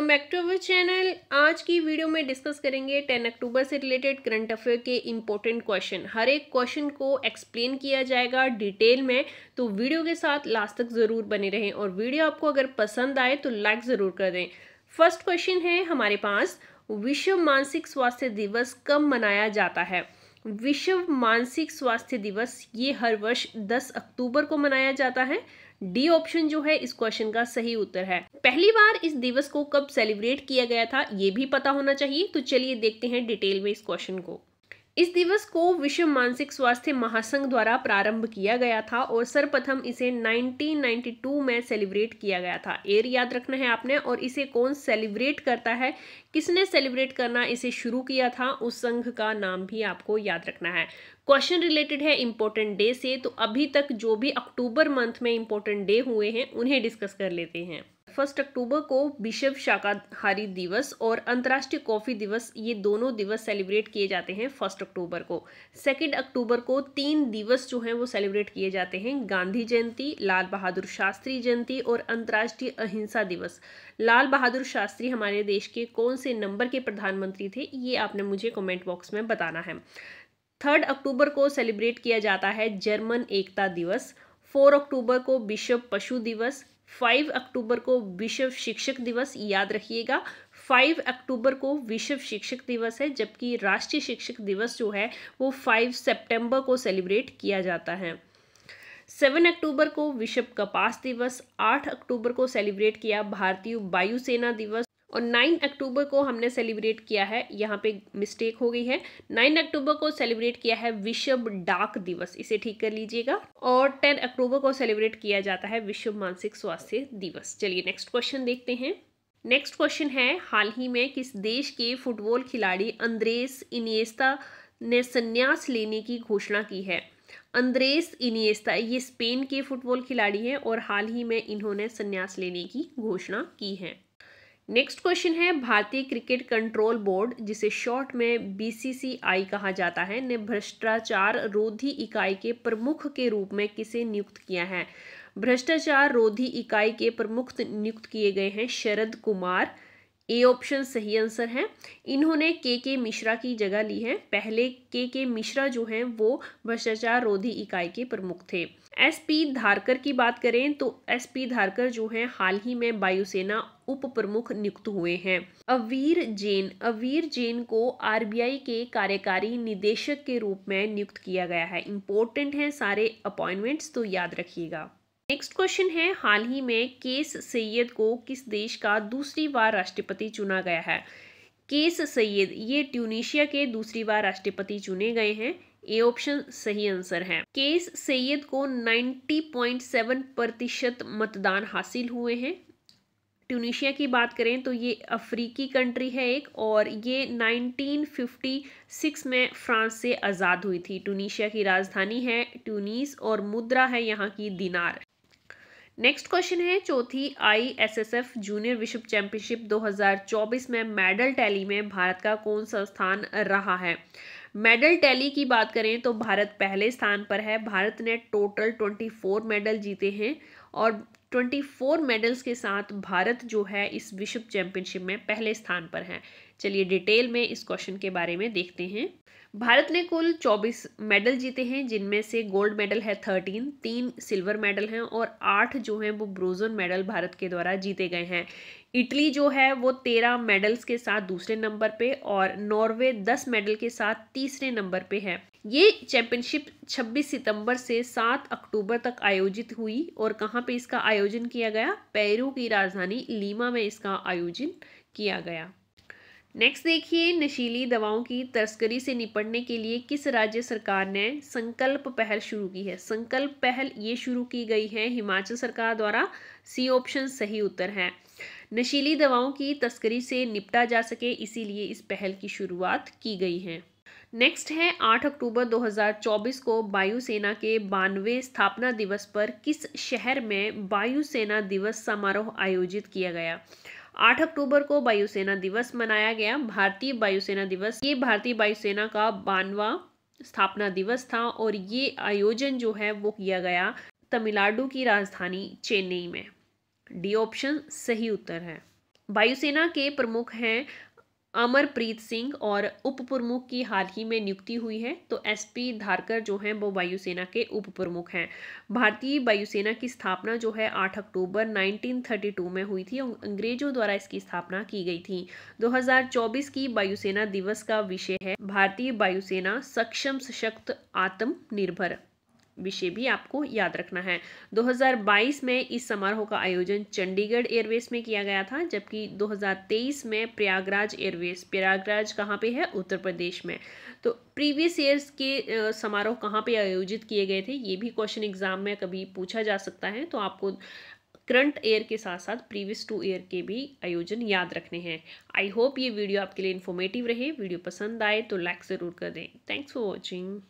welcome back to our channel आज की video में डिस्कस करेंगे 10 अक्टूबर से रिलेटेड करंट अफेयर के इम्पोर्टेंट क्वेश्चन हर एक क्वेश्चन को एक्सप्लेन किया जाएगा डिटेल में तो वीडियो के साथ लास्ट तक ज़रूर बने रहें और वीडियो आपको अगर पसंद आए तो लाइक ज़रूर कर दें फर्स्ट क्वेश्चन है हमारे पास विश्व मानसिक स्वास्थ्य दिवस कब मनाया जाता है विश्व मानसिक स्वास्थ्य दिवस ये हर वर्ष 10 अक्टूबर को मनाया जाता है डी ऑप्शन जो है इस क्वेश्चन का सही उत्तर है पहली बार इस दिवस को कब सेलिब्रेट किया गया था ये भी पता होना चाहिए तो चलिए देखते हैं डिटेल में इस क्वेश्चन को इस दिवस को विश्व मानसिक स्वास्थ्य महासंघ द्वारा प्रारंभ किया गया था और सर्वप्रथम इसे 1992 में सेलिब्रेट किया गया था एयर याद रखना है आपने और इसे कौन सेलिब्रेट करता है किसने सेलिब्रेट करना इसे शुरू किया था उस संघ का नाम भी आपको याद रखना है क्वेश्चन रिलेटेड है इम्पोर्टेंट डे से तो अभी तक जो भी अक्टूबर मंथ में इम्पोर्टेंट डे हुए हैं उन्हें डिस्कस कर लेते हैं फर्स्ट अक्टूबर को विश्व शाकाहारी दिवस और अंतर्राष्ट्रीय कॉफ़ी दिवस ये दोनों दिवस सेलिब्रेट किए जाते हैं फर्स्ट अक्टूबर को सेकेंड अक्टूबर को तीन दिवस जो हैं वो सेलिब्रेट किए जाते हैं गांधी जयंती लाल बहादुर शास्त्री जयंती और अंतर्राष्ट्रीय अहिंसा दिवस लाल बहादुर शास्त्री हमारे देश के कौन से नंबर के प्रधानमंत्री थे ये आपने मुझे कॉमेंट बॉक्स में बताना है थर्ड अक्टूबर को सेलिब्रेट किया जाता है जर्मन एकता दिवस फोर अक्टूबर को विश्व पशु दिवस फाइव अक्टूबर को विश्व शिक्षक दिवस याद रखिएगा फाइव अक्टूबर को विश्व शिक्षक दिवस है जबकि राष्ट्रीय शिक्षक दिवस जो है वो फाइव सेप्टेम्बर को सेलिब्रेट किया जाता है सेवन अक्टूबर को विश्व कपास दिवस आठ अक्टूबर को सेलिब्रेट किया भारतीय वायुसेना दिवस और 9 अक्टूबर को हमने सेलिब्रेट किया है यहाँ पे मिस्टेक हो गई है 9 अक्टूबर को सेलिब्रेट किया है विश्व डाक दिवस इसे ठीक कर लीजिएगा और 10 अक्टूबर को सेलिब्रेट किया जाता है विश्व मानसिक स्वास्थ्य दिवस चलिए नेक्स्ट क्वेश्चन देखते हैं नेक्स्ट क्वेश्चन है हाल ही में किस देश के फुटबॉल खिलाड़ी अंद्रेस इनिएस्ता ने संन्यास लेने की घोषणा की है अंद्रेस इनिएस्ता ये स्पेन के फुटबॉल खिलाड़ी हैं और हाल ही में इन्होंने संन्यास लेने की घोषणा की है नेक्स्ट क्वेश्चन है भारतीय क्रिकेट कंट्रोल बोर्ड जिसे शॉर्ट में बीसीसीआई कहा जाता है ने भ्रष्टाचार रोधी इकाई के प्रमुख के रूप में किसे नियुक्त किया है भ्रष्टाचार रोधी इकाई के प्रमुख नियुक्त किए गए हैं शरद कुमार ए ऑप्शन सही आंसर है इन्होंने के के मिश्रा की जगह ली है पहले के के मिश्रा जो हैं वो भ्रष्टाचार रोधी इकाई के प्रमुख थे एस पी धारकर की बात करें तो एस पी धारकर जो हैं हाल ही में वायुसेना उप प्रमुख नियुक्त हुए हैं अवीर जैन अवीर जैन को आरबीआई के कार्यकारी निदेशक के रूप में नियुक्त किया गया है इंपॉर्टेंट हैं सारे अपॉइंटमेंट्स तो याद रखिएगा नेक्स्ट क्वेश्चन है हाल ही में केस सैयद को किस देश का दूसरी बार राष्ट्रपति चुना गया है केस सैयद ये ट्यूनिशिया के दूसरी बार राष्ट्रपति चुने गए हैं ए ऑप्शन सही आंसर है केस सैयद को 90.7 प्रतिशत मतदान हासिल हुए हैं ट्यूनिशिया की बात करें तो ये अफ्रीकी कंट्री है एक और ये 1956 में फ्रांस से आज़ाद हुई थी ट्यूनिशिया की राजधानी है ट्यूनीस और मुद्रा है यहाँ की दिनार नेक्स्ट क्वेश्चन है चौथी I S S F junior विश्व चैंपियनशिप 2024 में मेडल टैली में भारत का कौन सा स्थान रहा है मेडल टैली की बात करें तो भारत पहले स्थान पर है भारत ने टोटल 24 मेडल जीते हैं और 24 मेडल्स के साथ भारत जो है इस विश्व चैंपियनशिप में पहले स्थान पर है चलिए डिटेल में इस क्वेश्चन के बारे में देखते हैं भारत ने कुल 24 मेडल जीते हैं जिनमें से गोल्ड मेडल है 13, तीन सिल्वर मेडल हैं और आठ जो हैं वो ब्रोजन मेडल भारत के द्वारा जीते गए हैं इटली जो है वो तेरह मेडल्स के साथ दूसरे नंबर पे और नॉर्वे दस मेडल के साथ तीसरे नंबर पे है ये चैंपियनशिप 26 सितंबर से 7 अक्टूबर तक आयोजित हुई और कहाँ पे इसका आयोजन किया गया पेरू की राजधानी लीमा में इसका आयोजन किया गया नेक्स्ट देखिए नशीली दवाओं की तस्करी से निपटने के लिए किस राज्य सरकार ने संकल्प पहल शुरू की है संकल्प पहल ये शुरू की गई है हिमाचल सरकार द्वारा सी ऑप्शन सही उत्तर है नशीली दवाओं की तस्करी से निपटा जा सके इसीलिए इस पहल की शुरुआत की गई है नेक्स्ट है 8 अक्टूबर 2024 को वायुसेना के बानवे स्थापना दिवस पर किस शहर में वायुसेना दिवस समारोह आयोजित किया गया 8 अक्टूबर को वायुसेना दिवस मनाया गया भारतीय वायुसेना दिवस ये भारतीय वायुसेना का बानवा स्थापना दिवस था और ये आयोजन जो है वो किया गया तमिलनाडु की राजधानी चेन्नई में डी ऑप्शन सही उत्तर है वायुसेना के प्रमुख हैं अमरप्रीत सिंह और उप प्रमुख की हाल ही में नियुक्ति हुई है तो एसपी धारकर जो हैं वो वायुसेना के उप प्रमुख हैं भारतीय वायुसेना की स्थापना जो है 8 अक्टूबर 1932 में हुई थी अंग्रेजों द्वारा इसकी स्थापना की गई थी 2024 की वायुसेना दिवस का विषय है भारतीय वायुसेना सक्षम सशक्त आत्मनिर्भर विषय भी आपको याद रखना है 2022 में इस समारोह का आयोजन चंडीगढ़ एयरवेज में किया गया था जबकि 2023 में प्रयागराज एयरवेज प्रयागराज कहाँ पे है उत्तर प्रदेश में तो प्रीवियस ईयर्स के समारोह कहाँ पे आयोजित किए गए थे ये भी क्वेश्चन एग्जाम में कभी पूछा जा सकता है तो आपको करंट ईयर के साथ साथ प्रीवियस टू ईयर के भी आयोजन याद रखने हैं आई होप ये वीडियो आपके लिए इन्फॉर्मेटिव रहे वीडियो पसंद आए तो लाइक ज़रूर कर दें थैंक्स फॉर वॉचिंग